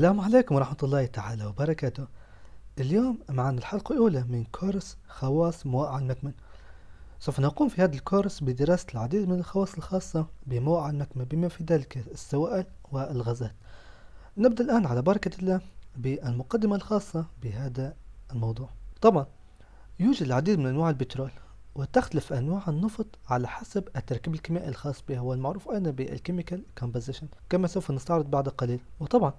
السلام عليكم ورحمة الله تعالى وبركاته اليوم معنا الحلقة الأولى من كورس خواص مواقع المكمن سوف نقوم في هذا الكورس بدراسة العديد من الخواص الخاصة بمواقع المكمن بما في ذلك السوائل والغازات نبدأ الآن على بركة الله بالمقدمة الخاصة بهذا الموضوع طبعا يوجد العديد من أنواع البترول وتختلف أنواع النفط على حسب التركيب الكيميائي الخاص بها والمعروف أيضا بالكيميكال كومبوزيشن كما سوف نستعرض بعد قليل وطبعا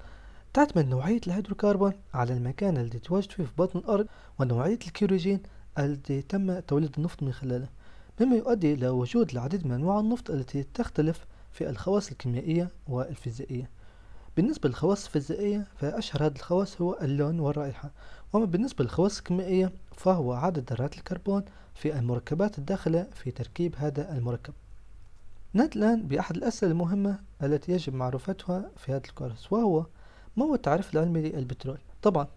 تعتمد نوعية الهيدروكربون على المكان الذي تواجد فيه في بطن الأرض ونوعية الكيروجين التي تم توليد النفط من خلاله مما يؤدي إلى وجود العديد من أنواع النفط التي تختلف في الخواص الكيميائية والفيزيائية بالنسبة للخواص الفيزيائية فأشهر هذه الخواص هو اللون والرائحة وما بالنسبة للخواص الكيميائية فهو عدد ذرات الكربون في المركبات الداخلة في تركيب هذا المركب نأتي الآن بأحد الأسئلة المهمة التي يجب معرفتها في هذا الكورس وهو ما هو التعريف العلمي للبترول؟ طبعا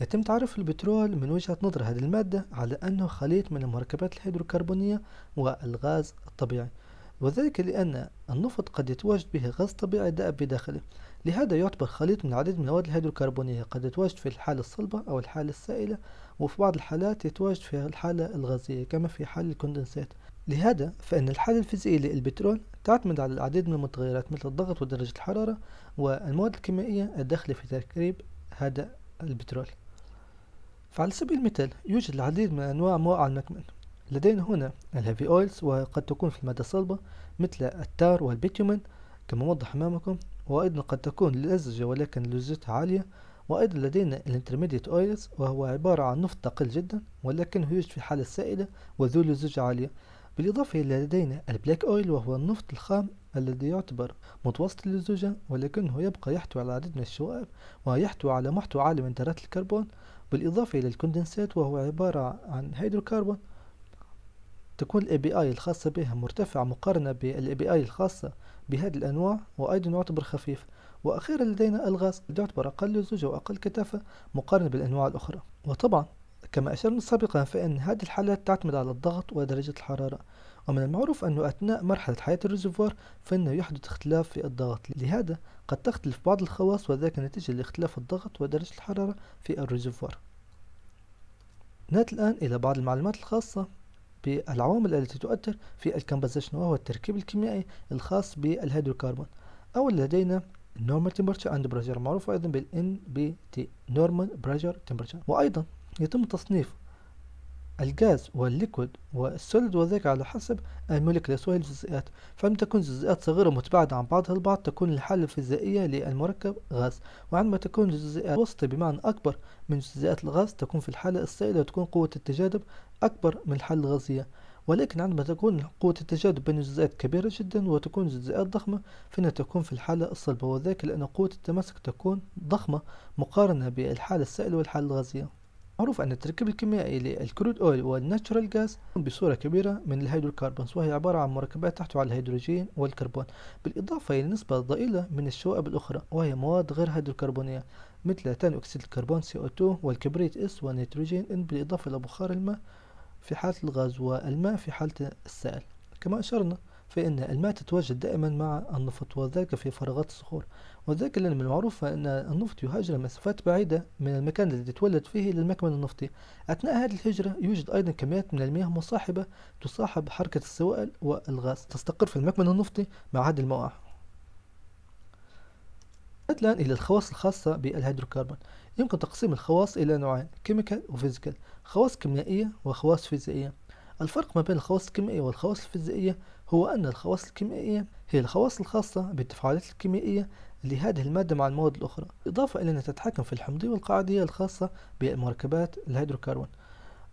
يتم تعريف البترول من وجهة نظر هذه المادة على أنه خليط من المركبات الهيدروكربونية والغاز الطبيعي وذلك لأن النفط قد يتواجد به غاز طبيعي دائب بداخله لهذا يعتبر خليط من العديد من المواد الهيدروكربونية قد يتواجد في الحالة الصلبة أو الحالة السائلة وفي بعض الحالات يتواجد في الحالة الغازية كما في حال الكوندنسات لهذا فإن الحالة الفيزيائية للبترول تعتمد على العديد من المتغيرات مثل الضغط ودرجة الحرارة والمواد الكيميائية الداخلة في تركيب هذا البترول فعلى سبيل المثال يوجد العديد من أنواع موقع المكمن لدينا هنا الهيفي أويلز وقد تكون في المادة الصلبة مثل التار والبيتيومين كما موضح أمامكم وأيضا قد تكون لزجة ولكن لزجتها عالية وأيضا لدينا الانترميديت أويلز وهو عبارة عن نفط ثقيل جدا ولكنه يوجد في حالة سائلة وذو لزجة عالية بالإضافة إلى لدينا البلاك أويل وهو النفط الخام الذي يعتبر متوسط للزجاج ولكنه يبقى يحتوي على العديد من الشوائب ويحتوي على محتوى عالي من ذرات الكربون بالإضافة إلى الكوندنسات وهو عبارة عن هيدروكربون تكون الاي بي اي الخاصة بها مرتفعة مقارنة بالاي بي اي الخاصة بهذه الأنواع وأيضا يعتبر خفيف وأخيرا لدينا الغاز الذي يعتبر أقل لزوجة وأقل كثافة مقارنة بالأنواع الأخرى وطبعا كما أشرنا سابقا فإن هذه الحالات تعتمد على الضغط ودرجة الحرارة ومن المعروف أنه أثناء مرحلة حياة الريزرفوار فإنه يحدث اختلاف في الضغط لهذا قد تختلف بعض الخواص وذلك نتيجة لاختلاف الضغط ودرجة الحرارة في الريزرفوار نأتي الآن إلى بعض المعلومات الخاصة بالعوامل التي تؤثر في الكمبوزيشن وهو التركيب الكيميائي الخاص بالهيدروكربون أول لدينا normal temperature and pressure معروف أيضا بالNBT NBT normal pressure temperature وأيضا يتم تصنيف الغاز والليكويد والسوليد وذلك على حسب المولكيولز وهي الجزيئات فعندما تكون جزيئات صغيرة متباعدة عن بعضها البعض تكون الحالة الفيزيائية للمركب غاز وعندما تكون الجزيئات وسطى بمعنى أكبر من جزيئات الغاز تكون في الحالة السائلة وتكون قوة التجاذب أكبر من الحالة الغازية ولكن عندما تكون قوة التجاذب بين الجزيئات كبيرة جدا وتكون الجزيئات ضخمة فإنها تكون في الحالة الصلبة وذلك لأن قوة التماسك تكون ضخمة مقارنة بالحالة السائلة والحالة الغازية معروف أن التركيب الكيميائي للكرود أويل والناتشورال غاز بصورة كبيرة من الهيدروكربونز وهي عبارة عن مركبات تحتوي على الهيدروجين والكربون بالإضافة إلى نسبة ضئيلة من الشوائب الأخرى وهي مواد غير هيدروكربونية مثل ثاني أكسيد الكربون CO2 والكبريت S والنيتروجين N بالإضافة إلى بخار الماء في حالة الغاز والماء في حالة السائل كما أشرنا فإن الماء تتواجد دائما مع النفط وذلك في فراغات الصخور وذلك لأن من المعروف أن النفط يهاجر مسافات بعيدة من المكان الذي تولد فيه إلى المكمن النفطي أثناء هذه الهجرة يوجد أيضا كميات من المياه مصاحبة تصاحب حركة السوائل والغاز تستقر في المكمن النفطي مع هذه المواقع الآن إلى الخواص الخاصة بالهيدروكربون يمكن تقسيم الخواص إلى نوعين كيميكال وفيزيكال خواص كيميائية وخواص فيزيائية الفرق ما بين الخواص الكيميائية والخواص الفيزيائية هو أن الخواص الكيميائية هي الخواص الخاصة بالتفاعلات الكيميائية لهذه المادة مع المواد الأخرى إضافة إلى أنها تتحكم في الحمضية والقاعدية الخاصة بمركبات الهيدروكربون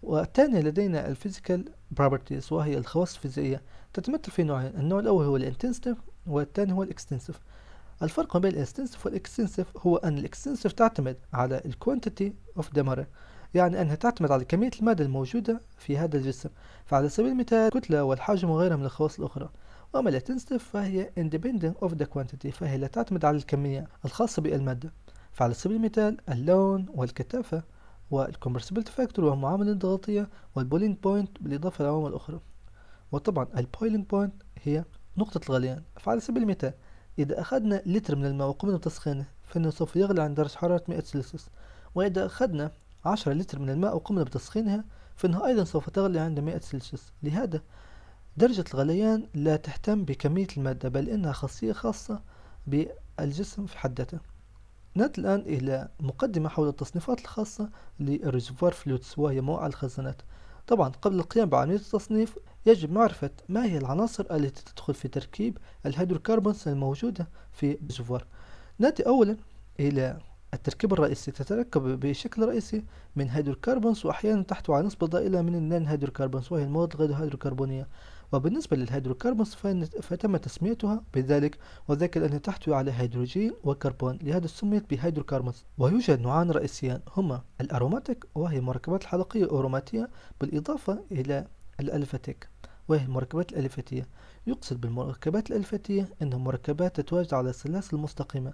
والثاني لدينا الفيزيكال بروبرتيز وهي الخواص الفيزيائية تتمثل في نوعين النوع الأول هو الانتنسيف والثاني هو الاكستنسيف الفرق بين الانتنسيف والاكستنسيف هو أن الاكستنسيف تعتمد على الكوانتيتي اوف ذا مارة يعني أنها تعتمد على كمية المادة الموجودة في هذا الجسم فعلى سبيل المثال الكتلة والحجم وغيرها من الخواص الأخرى أما الانتنسيف فهي independent of the quantity فهي لا تعتمد على الكمية الخاصة بالمادة فعلى سبيل المثال اللون والكثافة والcompressibility factor وهو معامل الضغطية والboiling point بالإضافة لعوامل أخرى وطبعا البويلينج بوينت هي نقطة الغليان فعلى سبيل المثال إذا أخذنا لتر من الماء وقمنا بتسخينه فإنه سوف يغلي عند درجة حرارة 100 سلسيوس وإذا أخذنا 10 لتر من الماء وقمنا بتسخينها فإنها أيضا سوف تغلي عند 100 سلسيوس لهذا درجة الغليان لا تهتم بكمية المادة بل إنها خاصية خاصة بالجسم في حد ذاته نأتي الآن إلى مقدمة حول التصنيفات الخاصة للريزرفوار فلوتس وهي موقع الخزانات طبعا قبل القيام بعملية التصنيف يجب معرفة ما هي العناصر التي تدخل في تركيب الهيدروكربونز الموجودة في الريزرفوار نأتي أولا إلى التركيب الرئيسي تتركب بشكل رئيسي من هيدروكربونز وأحيانا تحتوي على نسبة ضئيلة من النان هيدروكربونز وهي المواد الغير هيدروكربونية وبالنسبة للهيدروكربون فتم تسميتها بذلك وذلك لأنها تحتوي على هيدروجين وكربون لهذا سميت بهيدروكربون ويوجد نوعان رئيسيان هما الأروماتيك وهي المركبات الحلقية الأروماتية بالإضافة إلى الألفاتيك وهي المركبات الألفاتية يقصد بالمركبات الألفاتية أنها مركبات تتواجد على سلاسل مستقيمة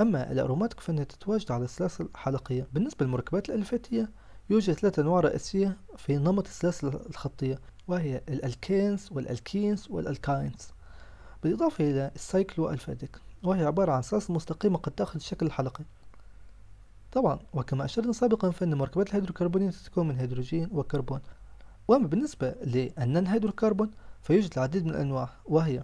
أما الأروماتيك فإنها تتواجد على سلاسل حلقية بالنسبة للمركبات الألفاتية يوجد ثلاثة أنواع رئيسية في نمط السلاسل الخطية وهي الألكينز والألكينز والألكاينز بالإضافة إلى السايكلو الفاديك وهي عبارة عن صلصة مستقيمة قد تأخذ الشكل الحلقة طبعا وكما أشرنا سابقا فإن مركبات الهيدروكربونية تتكون من هيدروجين وكربون وأما بالنسبة للنان هيدروكربون فيوجد العديد من الأنواع وهي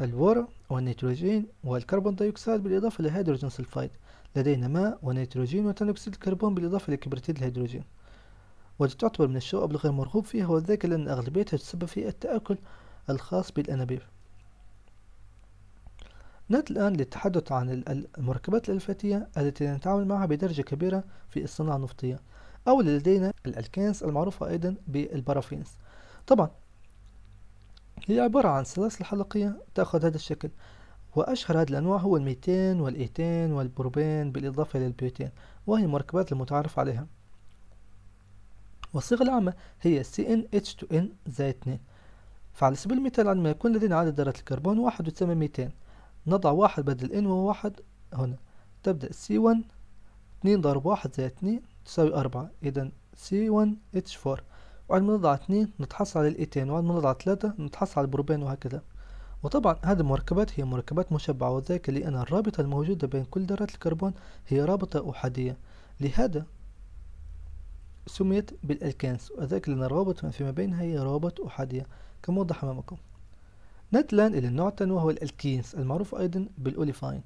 الورا والنيتروجين والكربون ديوكسيد بالإضافة لهيدروجين سلفايد لدينا ماء ونيتروجين وثاني أكسيد الكربون بالإضافة لكبريتيد الهيدروجين والتي تعتبر من الشوائب الغير مرغوب فيها وذلك لأن أغلبيتها تسبب في التآكل الخاص بالأنابيب نأتي الآن للتحدث عن المركبات الألفاتية التي نتعامل معها بدرجة كبيرة في الصناعة النفطية أو لدينا الألكانس المعروفة أيضا بالبارافينز طبعا هي عبارة عن سلاسل حلقية تأخذ هذا الشكل وأشهر هذه الأنواع هو الميتان والإيتان والبروبين بالإضافة إلى وهي المركبات المتعارف عليها والصيغة العامة هي CnH2n زائد 2 فعلى سبيل المثال عندما يكون لدينا عدد ذرات الكربون واحد وتسمى 200 نضع واحد بدل n و واحد هنا تبدأ C1 2 ضرب واحد زائد 2 تساوي أربعة إذا C1H4 وعندما نضع 2 نتحصل على الإيتين وعندما نضع 3 نتحصل على البروبين وهكذا وطبعا هذه المركبات هي مركبات مشبعة وذلك لأن الرابطة الموجودة بين كل ذرات الكربون هي رابطة أحادية لهذا سميت بالألكانس وذلك لأن الروابط فيما بينها هي روابط أحادية كما وضح أمامكم نتلا إلى النوع الثاني وهو الألكينس المعروف أيضا بالأوليفاين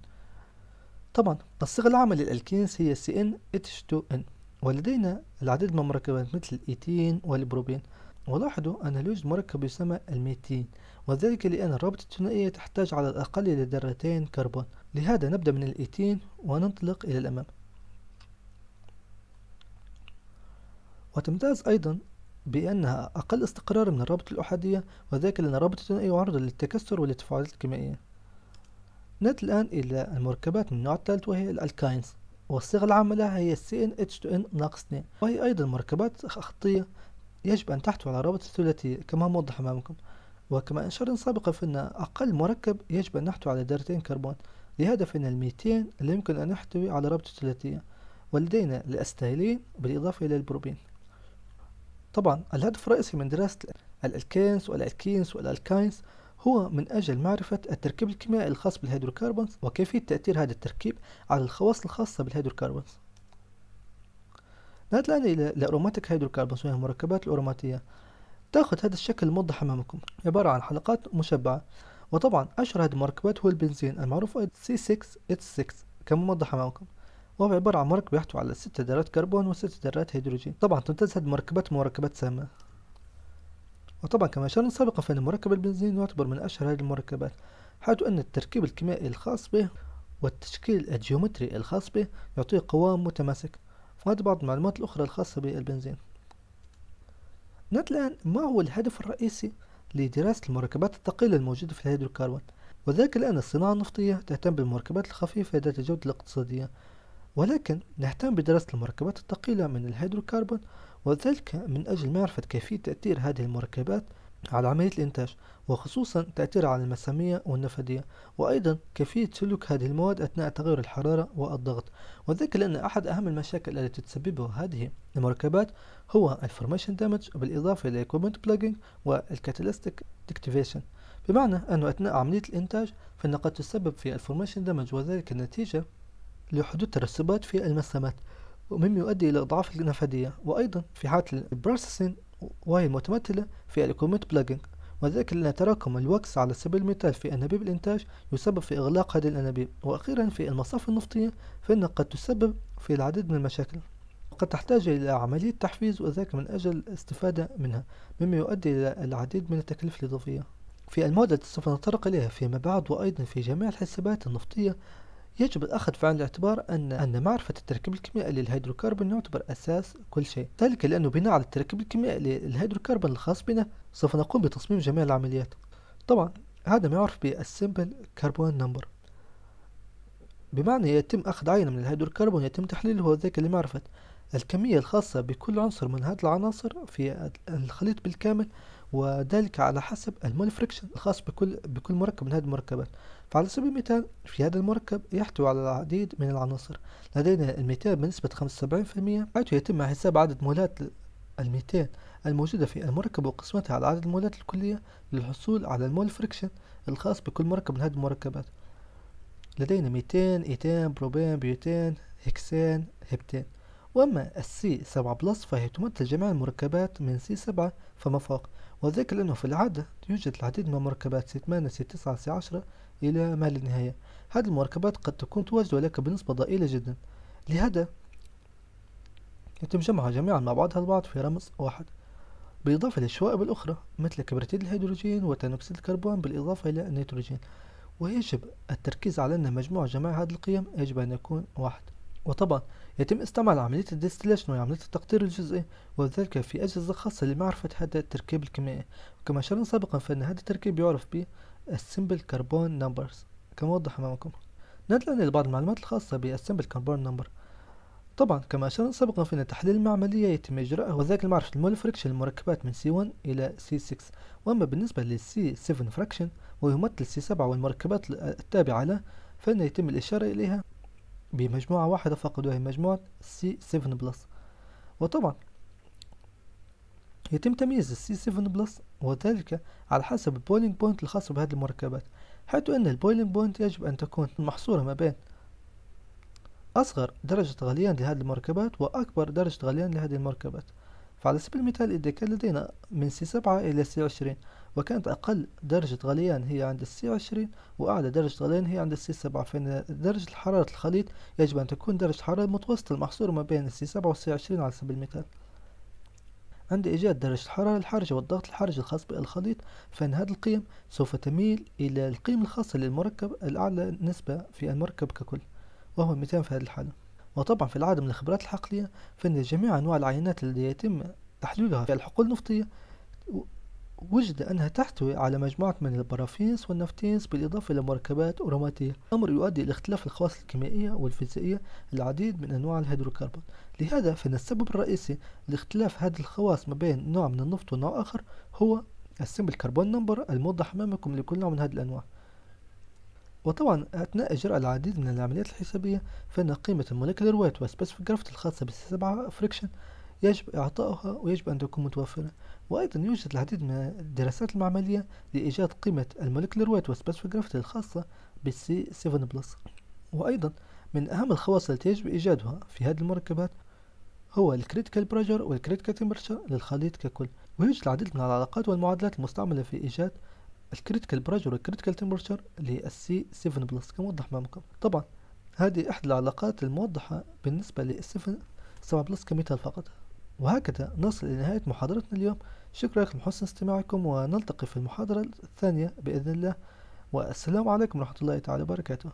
طبعا الصيغة العامة للألكينس هي CnH2n ولدينا العديد من المركبات مثل الإيتين والبروبين ولاحظوا أن يوجد مركب يسمى الميتين وذلك لأن الرابطة الثنائية تحتاج على الأقل إلى ذرتين كربون لهذا نبدأ من الإيتين وننطلق إلى الأمام وتمتاز أيضا بأنها أقل استقرارا من الرابطة الأحادية وذلك لأن الرابطة الثنائية عرضة للتكسر والتفاعلات الكيميائية نأتي الآن إلى المركبات من النوع الثالث وهي الألكاينز والصيغة العامة لها هي CnH2n ناقص 2 وهي أيضا مركبات خطية يجب أن تحتوي على رابطة ثلاثية كما موضح أمامكم وكما أشرنا سابقا فإن أقل مركب يجب أن نحتوي على دارتين كربون لهذا فإن الميتين لا يمكن أن يحتوي على رابطة ثلاثية ولدينا الأستايلين بالإضافة إلى البروبين طبعا الهدف الرئيسي من دراسة الألكينز والألكينز والألكاينز هو من أجل معرفة التركيب الكيميائي الخاص بالهيدروكربونز وكيفية تأثير هذا التركيب على الخواص الخاصة بالهيدروكربونز نأتي الآن إلى الأروماتيك هيدروكربونز وهي المركبات الأروماتية تأخذ هذا الشكل الموضح أمامكم عبارة عن حلقات مشبعة وطبعا أشهر هذه المركبات هو البنزين المعروف c 6 h 6 كما موضح أمامكم وهو عبارة عن مركب يحتوي على ست ذرات كربون وست ذرات هيدروجين طبعا هذه المركبات مركبات سامة وطبعا كما أشرنا سابقا فإن مركب البنزين يعتبر من أشهر هذه المركبات حيث أن التركيب الكيميائي الخاص به والتشكيل الجيومتري الخاص به يعطيه قوام متماسك وهذه بعض المعلومات الأخرى الخاصة بالبنزين نأتي الآن ما هو الهدف الرئيسي لدراسة المركبات الثقيلة الموجودة في الهيدروكربون وذلك لأن الصناعة النفطية تهتم بالمركبات الخفيفة ذات الجودة الاقتصادية ولكن نهتم بدراسة المركبات الثقيلة من الهيدروكربون وذلك من أجل معرفة كيفية تأثير هذه المركبات على عملية الإنتاج وخصوصا تأثيرها على المسامية والنفادية وأيضا كيفية سلوك هذه المواد أثناء تغير الحرارة والضغط وذلك لأن أحد أهم المشاكل التي تسببها هذه المركبات هو الفورميشن دامج بالإضافة إلى equipment plugging والكاتاليستيك deactivation بمعنى أنه أثناء عملية الإنتاج فإنها قد تسبب في الفورميشن دامج وذلك النتيجة لحدوث ترسبات في المسامات ومما يؤدي إلى أضعاف النفاذيه وأيضا في حالة البروسيسين وهي المتمثلة في الكوميت بلاجنج وذلك لأن تراكم الوكس على سبيل المثال في أنابيب الإنتاج يسبب في إغلاق هذه الأنابيب وأخيرا في المصافي النفطية فإنها قد تسبب في العديد من المشاكل وقد تحتاج إلى عملية تحفيز وذلك من أجل الاستفادة منها مما يؤدي إلى العديد من التكاليف الإضافية في المواد التي سوف نتطرق إليها فيما بعد وأيضا في جميع الحسابات النفطية يجب الأخذ في عين الاعتبار أن أن معرفة التركيب الكيميائي للهيدروكربون يعتبر أساس كل شيء ذلك لأنه بناء على التركيب الكيميائي للهيدروكربون الخاص بنا سوف نقوم بتصميم جميع العمليات طبعا هذا ما يعرف بالسمبل كربون نمبر بمعنى يتم أخذ عينة من الهيدروكربون يتم تحليله وذلك لمعرفة الكمية الخاصة بكل عنصر من هذه العناصر في الخليط بالكامل وذلك على حسب المول فريكشن الخاص بكل بكل مركب من هذه المركبات فعلى سبيل المثال في هذا المركب يحتوي على العديد من العناصر لدينا الميثان بنسبة 75% حيث يتم حساب عدد مولات الميثان الموجودة في المركب وقسمتها على عدد المولات الكلية للحصول على المول فريكشن الخاص بكل مركب من هذه المركبات لدينا ميتان ايتان بروبان بيوتان هكسان هبتان وأما السي سبعة بلس فهي تمثل جميع المركبات من سي سبعة فما فوق وذلك لأنه في العادة يوجد العديد من المركبات سي ثمانية سي تسعة سي عشرة إلى ما لا نهاية هذه المركبات قد تكون تواجد لك بنسبة ضئيلة جدا لهذا يتم جمعها جميعا مع بعضها البعض في رمز واحد بالإضافة للشوائب الأخرى مثل كبريتيد الهيدروجين وثاني الكربون بالإضافة إلى النيتروجين ويجب التركيز على أن مجموع جميع هذه القيم يجب أن يكون واحد وطبعا يتم استعمال عملية الديستيليشن وعملية التقطير الجزئي وذلك في أجهزة خاصة لمعرفة هذا التركيب الكيميائي وكما شرنا سابقا فإن هذا التركيب يعرف به السيمبل كربون نمبرز كما وضح أمامكم الى بعض المعلومات الخاصة بالسيمبل كربون نمبر طبعا كما أشرنا سابقا فإن تحليل المعملية يتم إجراءه وذلك المعرفة المول فريكشن المركبات من C1 إلى C6 وأما بالنسبة لل C7 فريكشن ويمثل C7 والمركبات التابعة له فإن يتم الإشارة إليها بمجموعة واحدة فقط وهي مجموعة C7 بلس وطبعا يتم تمييز السي 7 بلس وذلك على حسب البويلينج بوينت الخاص بهذه المركبات حيث أن البويلينج بوينت يجب أن تكون محصورة ما بين أصغر درجة غليان لهذه المركبات وأكبر درجة غليان لهذه المركبات فعلى سبيل المثال إذا كان لدينا من سي سبعة إلى سي عشرين وكانت أقل درجة غليان هي عند السي عشرين وأعلى درجة غليان هي عند السي سبعة فإن درجة حرارة الخليط يجب أن تكون درجة حرارة متوسطة المحصورة ما بين السي سبعة والسي عشرين على سبيل المثال عند إيجاد درجة الحرارة الحرجة والضغط الحرج الخاص بالخليط فإن هذه القيم سوف تميل إلى القيم الخاصة للمركب الأعلى نسبة في المركب ككل وهو المثال في هذه الحالة وطبعا في العادة من الخبرات الحقلية فإن جميع أنواع العينات التي يتم تحليلها في الحقول النفطية وجد أنها تحتوي على مجموعة من البرافينس والنفتينز بالإضافة إلى مركبات أروماتية أمر يؤدي إلى اختلاف الخواص الكيميائية والفيزيائية العديد من أنواع الهيدروكربون لهذا فإن السبب الرئيسي لاختلاف هذه الخواص ما بين نوع من النفط ونوع آخر هو السمبل كربون نمبر الموضح أمامكم لكل نوع من هذه الأنواع وطبعا أثناء إجراء العديد من العمليات الحسابية فإن قيمة المولكيولر ويت والسبيسيفيك جرافت الخاصة بالسبعة فريكشن يجب إعطاؤها ويجب أن تكون متوفرة وأيضا يوجد العديد من الدراسات المعملية لإيجاد قيمة الموليكولر ويت والسبيسيفيك الخاصة بالسي 7 بلس وأيضا من أهم الخواص التي يجب إيجادها في هذه المركبات هو الكريتيكال بريشر والكريتيكال تمبرشر للخليط ككل ويوجد العديد من العلاقات والمعادلات المستعملة في إيجاد الكريتيكال بريشر والكريتيكال تمبرشر للسي 7 بلس كموضح أمامكم طبعا هذه إحدى العلاقات الموضحة بالنسبة للسي 7 بلس كمثال فقط وهكذا نصل إلى نهاية محاضرتنا اليوم شكرا لكم حسن استماعكم ونلتقي في المحاضرة الثانية بإذن الله والسلام عليكم ورحمة الله تعالى وبركاته